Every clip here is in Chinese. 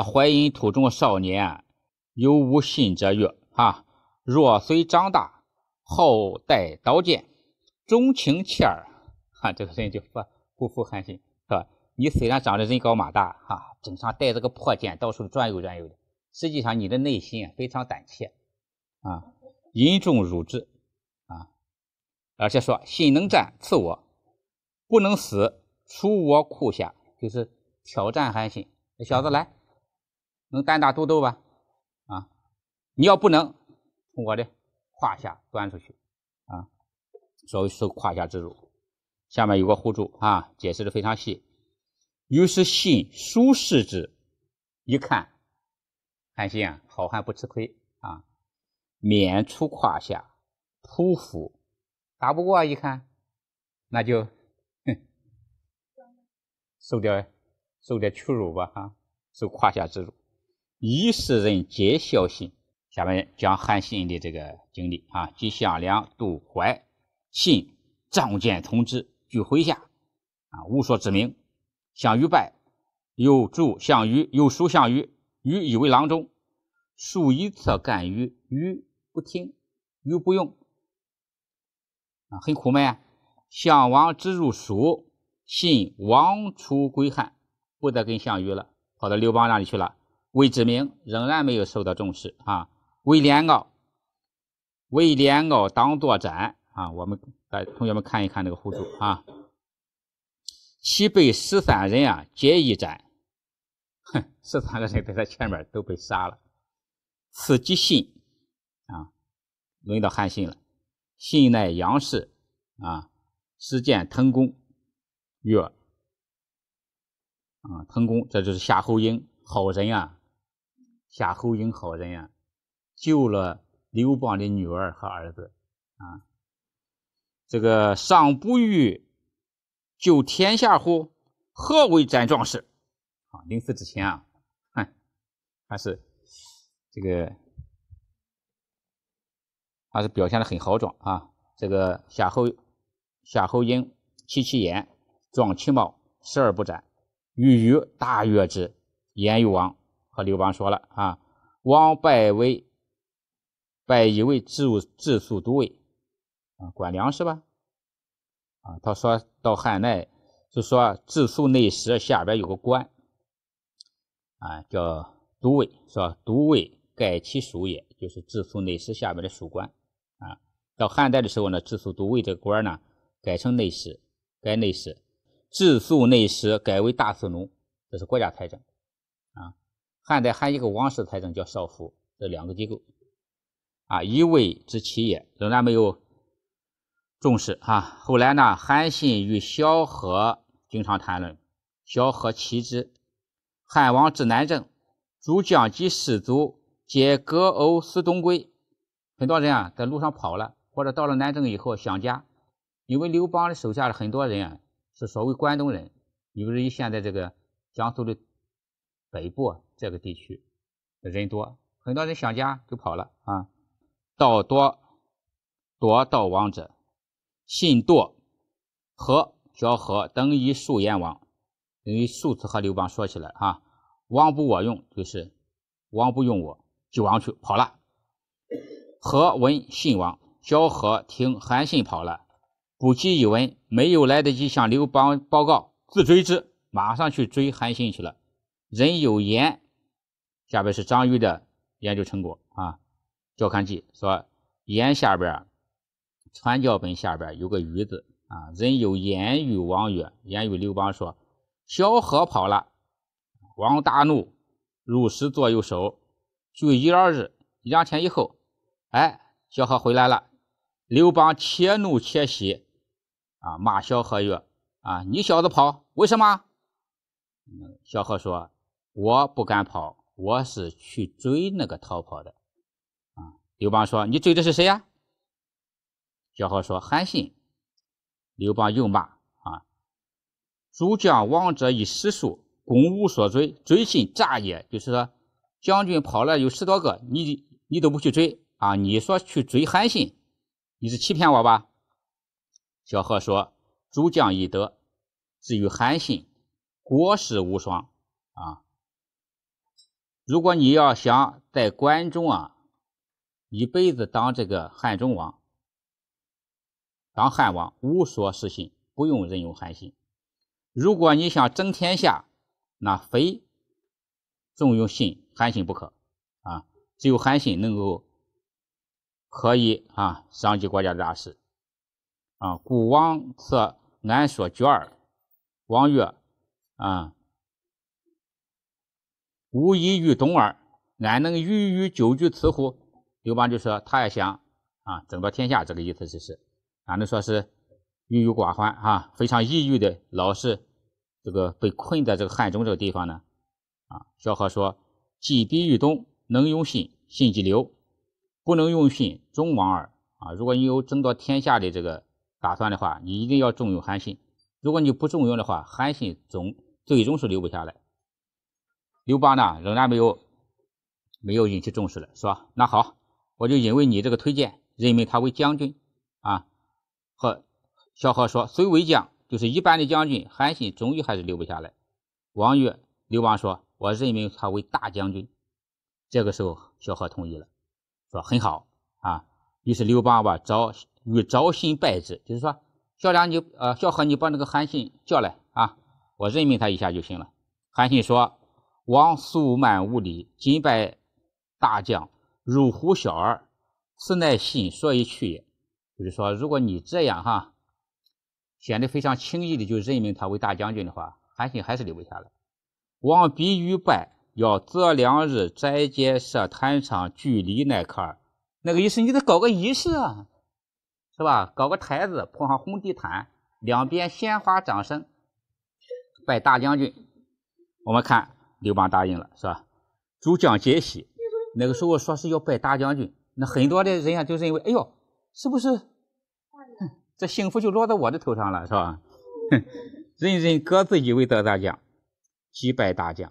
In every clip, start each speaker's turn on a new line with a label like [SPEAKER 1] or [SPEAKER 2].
[SPEAKER 1] 说淮阴土中少年，有无信者曰：“哈，若虽长大，好带刀剑，钟情妾儿。”哈，这个人就说：“辜负韩信是吧？你虽然长得人高马大，哈，经常带着个破剑到处转悠转悠的，实际上你的内心啊非常胆怯啊，引众辱之啊！而且说：‘信能战，赐我；不能死，出我库下。’就是挑战韩信，小子来。”能单打独斗吧？啊，你要不能，从我的胯下钻出去，啊，所谓受胯下之辱。下面有个互助啊，解释的非常细。于是信叔视之，一看，信啊，好汉不吃亏啊，免出胯下，匍匐，打不过一看，那就，哼，受点受点屈辱吧啊，受胯下之辱。以世人皆孝信，下面讲韩信的这个经历啊。即项梁杜怀、信仗剑从之，俱麾下啊，无所指名。项羽败，又助项羽，又属项羽。羽以为郎中，数一策干羽，羽不听，羽不用啊，很苦闷。啊。项王之入蜀，信亡出归汉，不得跟项羽了，跑到刘邦那里去了。魏之明仍然没有受到重视啊！魏连敖，魏连敖当作战啊！我们来同学们看一看这个互助啊，其被十三人啊劫义斩，哼，十三个人在他前面都被杀了。此即信啊，轮到韩信了。信乃杨氏啊，实见腾公曰：“啊，腾公，这就是夏侯婴，好人啊。”夏侯婴好人呀，救了刘邦的女儿和儿子，啊，这个尚不欲救天下乎？何为斩壮士？啊，临死之前啊，哼，还是这个，还是表现的很豪壮啊。这个夏侯夏侯婴，气其言，壮其貌，视而不斩，欲与大悦之，言于王。和刘邦说了啊，王拜为拜以为治治粟都尉啊，管粮食吧啊。他说到汉代就说治粟内史下边有个官啊，叫都尉，是吧？都尉盖其属也，就是治粟内史下边的属官啊。到汉代的时候呢，治粟都尉这个官呢改成内史，改内史，治粟内史改为大司农，这是国家财政。汉代还有一个王室财政叫少府，这两个机构啊，一位之奇也，仍然没有重视啊。后来呢，韩信与萧何经常谈论，萧何奇之。汉王之南郑，诸将及士卒皆割呕思东归。很多人啊，在路上跑了，或者到了南郑以后想家，因为刘邦的手下的很多人啊，是所谓关东人，如以现在这个江苏的。北部这个地区人多，很多人想家就跑了啊！道多夺道王者，信堕和萧何等以数言王，等于数次和刘邦说起来啊，王不我用，就是王不用我，就王去跑了。何闻信王，萧何听韩信跑了，不及以闻，没有来得及向刘邦报告，自追之，马上去追韩信去了。人有言，下边是张玉的研究成果啊。教刊记说，言下边传教本下边有个鱼字啊。人有言语王曰，言语刘邦说，萧何跑了。王大怒，入室坐右手。就一二日，两天以后，哎，萧何回来了。刘邦且怒且喜啊，骂萧何曰：啊，你小子跑，为什么？萧何说。我不敢跑，我是去追那个逃跑的，啊！刘邦说：“你追的是谁呀？”小何说：“韩信。”刘邦又骂：“啊，诸将王者以十数，公无所追，追信诈也。”就是说，将军跑了有十多个，你你都不去追啊？你说去追韩信，你是欺骗我吧？小何说：“诸将以德，至于韩信，国士无双啊。”如果你要想在关中啊，一辈子当这个汉中王，当汉王，无所事信，不用任用韩信。如果你想争天下，那非重用信韩信不可啊！只有韩信能够可以啊，商及国家的大事啊。故王策安所决耳？王曰：啊。无异于东耳，俺能郁郁久居此乎？刘邦就说：“他也想啊，争夺天下，这个意思就是，反正说是郁郁寡欢啊，非常抑郁的，老是这个被困在这个汉中这个地方呢。”啊，萧何说：“既逼欲东，能用信，信即留；不能用信，终亡耳。”啊，如果你有争夺天下的这个打算的话，你一定要重用韩信；如果你不重用的话，韩信终最终是留不下来。刘邦呢，仍然没有，没有引起重视了，是吧？那好，我就因为你这个推荐，任命他为将军，啊，和萧何说，虽为将，就是一般的将军，韩信终于还是留不下来。王越，刘邦说，我任命他为大将军。这个时候，萧何同意了，说很好啊。于是刘邦吧，招欲招新拜之，就是说，萧良你，呃，萧何你把那个韩信叫来啊，我任命他一下就行了。韩信说。王速慢无礼，今拜大将，入虎小儿，此乃信所以去也。就是说，如果你这样哈，显得非常轻易的就任命他为大将军的话，韩信还是留不下来。王必欲拜，要择良日，斋戒设坛场，具礼奈可尔。那个意思，你得搞个仪式啊，是吧？搞个台子，铺上红地毯，两边鲜花掌声，拜大将军。我们看。刘邦答应了，是吧？主将皆喜。那个时候说是要拜大将军，那很多的人啊都认为，哎呦，是不是这幸福就落在我的头上了，是吧？人人各自以为得大将，击败大将，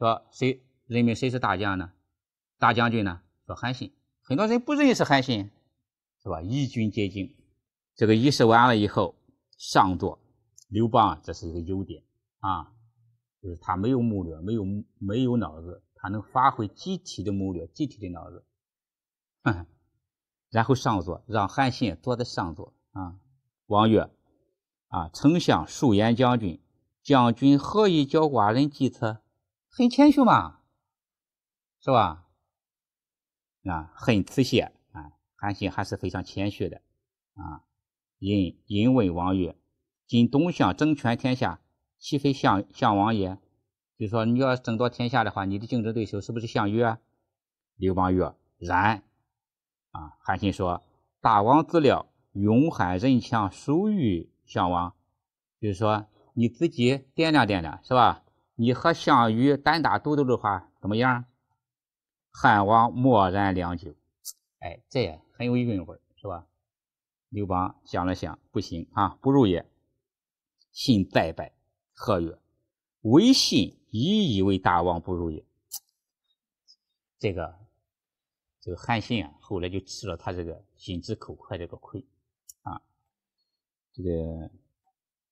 [SPEAKER 1] 说谁任命谁是大将呢？大将军呢？说韩信。很多人不认识韩信，是吧？一军皆惊。这个仪式完了以后，上座。刘邦啊、这是一个优点啊。就是他没有谋略，没有没有脑子，他能发挥集体的谋略，集体的脑子，然后上座，让韩信坐在上座啊。王曰：“啊，丞相、素言将军，将军何以教寡人计策？”很谦虚嘛，是吧？啊，很辞谢啊。韩信还是非常谦虚的啊。引引问王悦：今东向争权天下。”岂非项项王也？就是说，你要争夺天下的话，你的竞争对手是不是项羽、刘邦？曰：然。啊，韩信说：“大王自料，勇悍人强，孰与项王？”就是说，你自己掂量掂量，是吧？你和项羽单打独斗的话，怎么样？汉王默然良久。哎，这也很有韵味，是吧？刘邦想了想，不行啊，不如也。信再拜。贺曰：“唯信以以为大王不如也。”这个这个韩信啊，后来就吃了他这个心直口快这个亏啊。这个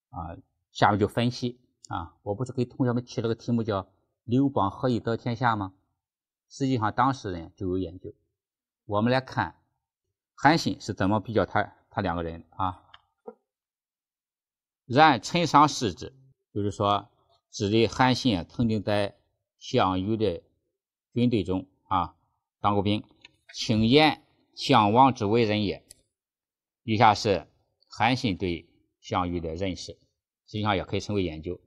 [SPEAKER 1] 啊，下面就分析啊。我不是给同学们起了个题目叫《刘邦何以得天下》吗？实际上，当事人就有研究。我们来看韩信是怎么比较他他两个人啊？然陈商视之。就是说，指的韩信曾经在项羽的军队中啊当过兵。轻言项王之为人也，以下是韩信对项羽的认识，实际上也可以称为研究。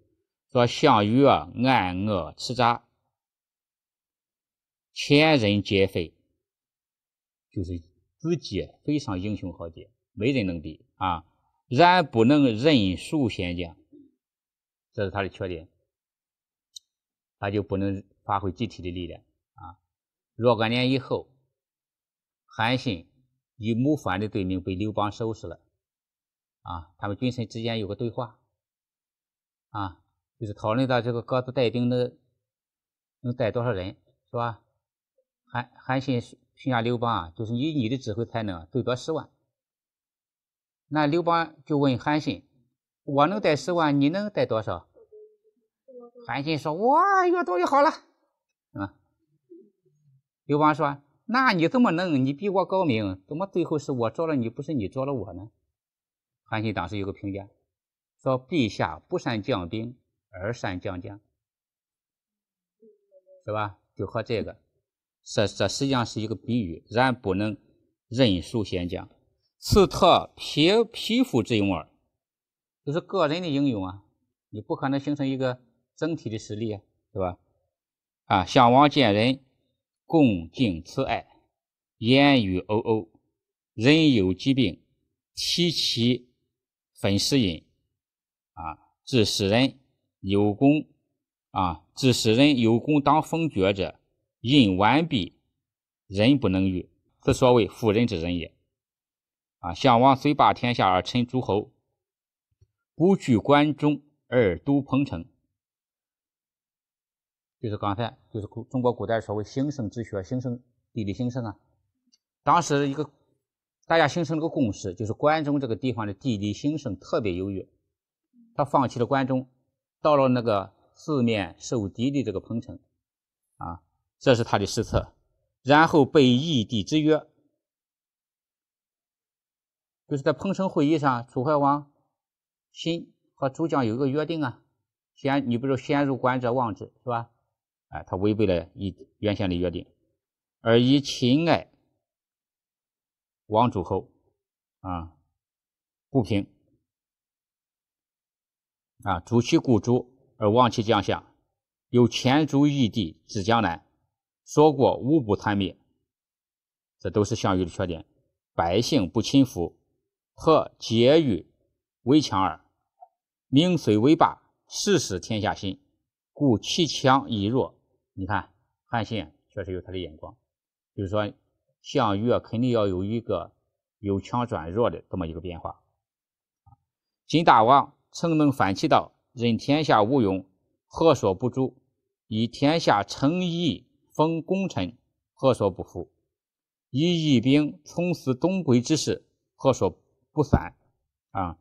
[SPEAKER 1] 说项羽啊，暗恶持扎，千人皆废，就是自己非常英雄豪杰，没人能比啊。然不能任数先将。这是他的缺点，他就不能发挥集体的力量啊。若干年以后，韩信以谋反的罪名被刘邦收拾了啊。他们君臣之间有个对话啊，就是讨论到这个各自带兵的能带多少人，是吧？韩韩信评价刘邦啊，就是以你的指挥才能最多十万。那刘邦就问韩信。我能带十万，你能带多少？韩信说：“哇，越多越好了。”啊，刘邦说：“那你这么能？你比我高明，怎么最后是我捉了你，不是你捉了我呢？”韩信当时有个评价，说：“陛下不善将兵，而善将将，是吧？就和这个，这这实际上是一个比喻，然不能任数先将，此特皮匹夫之勇耳。”就是个人的英勇啊，你不可能形成一个整体的实力，对吧？啊，项王见人，共敬慈爱，言语呕呕。人有疾病，其其分食饮。啊，致使人有功，啊，致使人有功当封爵者，印完璧，人不能御，此所谓妇人之仁也。啊，项王虽霸天下而臣诸侯。不据关中而都彭城，就是刚才就是古中国古代所谓兴盛之学，兴盛地理兴盛啊。当时一个大家形成了个共识，就是关中这个地方的地理兴盛特别优越，他放弃了关中，到了那个四面受敌的这个彭城啊，这是他的失策。然后被异地之约，就是在彭城会议上，楚怀王。心和主将有一个约定啊，先你不是先入关者王之是吧？哎，他违背了以原先的约定，而以秦爱，王诸侯啊，不平啊，主其故主而忘其将相，有前足异地至江南，说过无不参灭，这都是项羽的缺点，百姓不亲服，和结与危强耳。名虽为霸，实使天下心，故其强亦弱。你看韩信确实有他的眼光，就是说项羽啊，肯定要有一个由强转弱的这么一个变化。金大王诚能反其道，任天下无勇，何所不诛？以天下诚义，封功臣，何所不服？以义兵从死东归之事，何所不散？啊！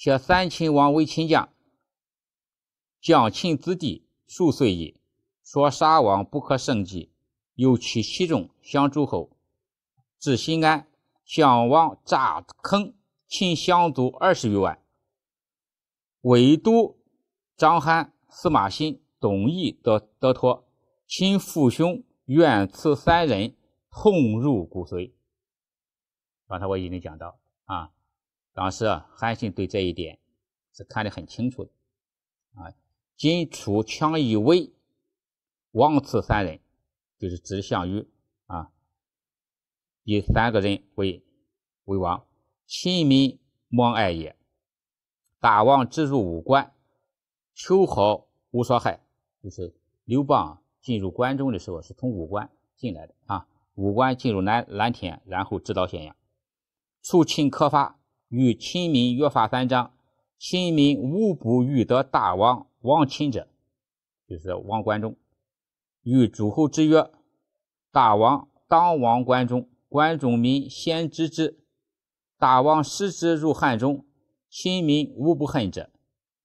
[SPEAKER 1] 且三秦王为秦将，将秦子弟数岁矣。说杀王不可胜计，又起其众相诸侯。至新安，项王诈坑秦降卒二十余万，唯独张邯、司马欣、董翳得得脱。秦父兄愿此三人，痛入骨髓。刚才我已经讲到啊。当时啊，韩信对这一点是看得很清楚的啊。今楚强以威，王此三人，就是指项羽啊。以三个人为为王，秦民莫爱也。大王直入五关，秋毫无所害。就是刘邦进入关中的时候，是从武关进来的啊。武关进入南蓝天，然后直捣咸阳。楚秦可发。与秦民约法三章，秦民无不欲得大王王秦者，就是王关中，与诸侯之约，大王当王关中，关中民先知之。大王失之入汉中，秦民无不恨者。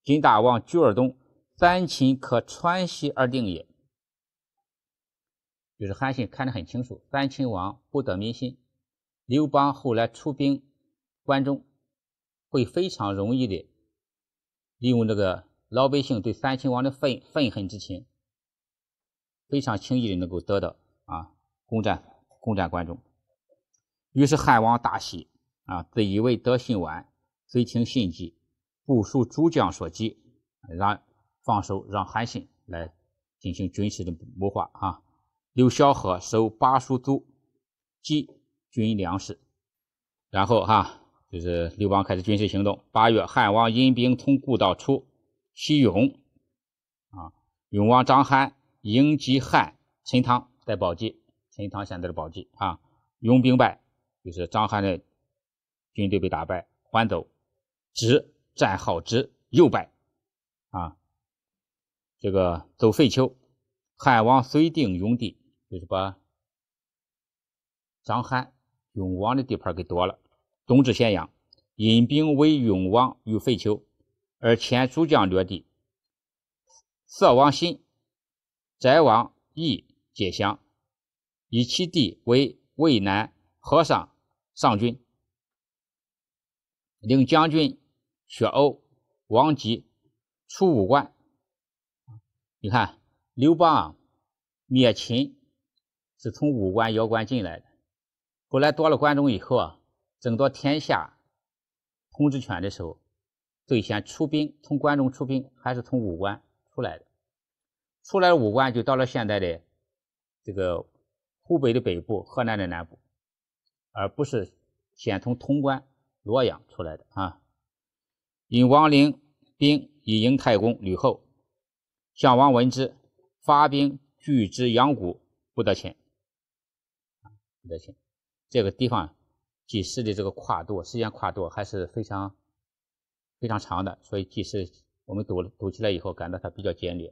[SPEAKER 1] 今大王居而东，三秦可穿西而定也。就是韩信看得很清楚，三秦王不得民心。刘邦后来出兵关中。会非常容易的利用这个老百姓对三秦王的愤愤恨之情，非常轻易的能够得到啊，攻占攻占关中。于是汉王大喜啊，自以为德信完，虽听信计，不属诸将所计，让放手让韩信来进行军事的谋划啊。刘萧何收巴蜀租，积军粮食，然后哈。就是刘邦开始军事行动。八月，汉王引兵从故道出西雍，啊，永王张邯迎击汉陈汤在宝鸡，陈汤现在的宝鸡啊，拥兵败，就是张邯的军队被打败，还走，直战号直又败，啊，这个走废丘，汉王遂定永地，就是把张邯永王的地盘给夺了。东至咸阳，引兵为永王于废丘，而遣诸将略地。色王欣、翟王翳解降，以其弟为渭南河上上军，领将军雪欧、王吉出武关。你看刘邦啊，灭秦是从武关、瑶关进来的，后来夺了关中以后啊。争夺天下统治权的时候，最先出兵从关中出兵，还是从武关出来的？出来武关就到了现在的这个湖北的北部、河南的南部，而不是先从潼关、洛阳出来的啊！引王陵兵以迎太公吕后，项王闻之，发兵拒之阳谷，不得前。不得前，这个地方。计时的这个跨度，时间跨度还是非常非常长的，所以计时我们读读起来以后，感到它比较简难。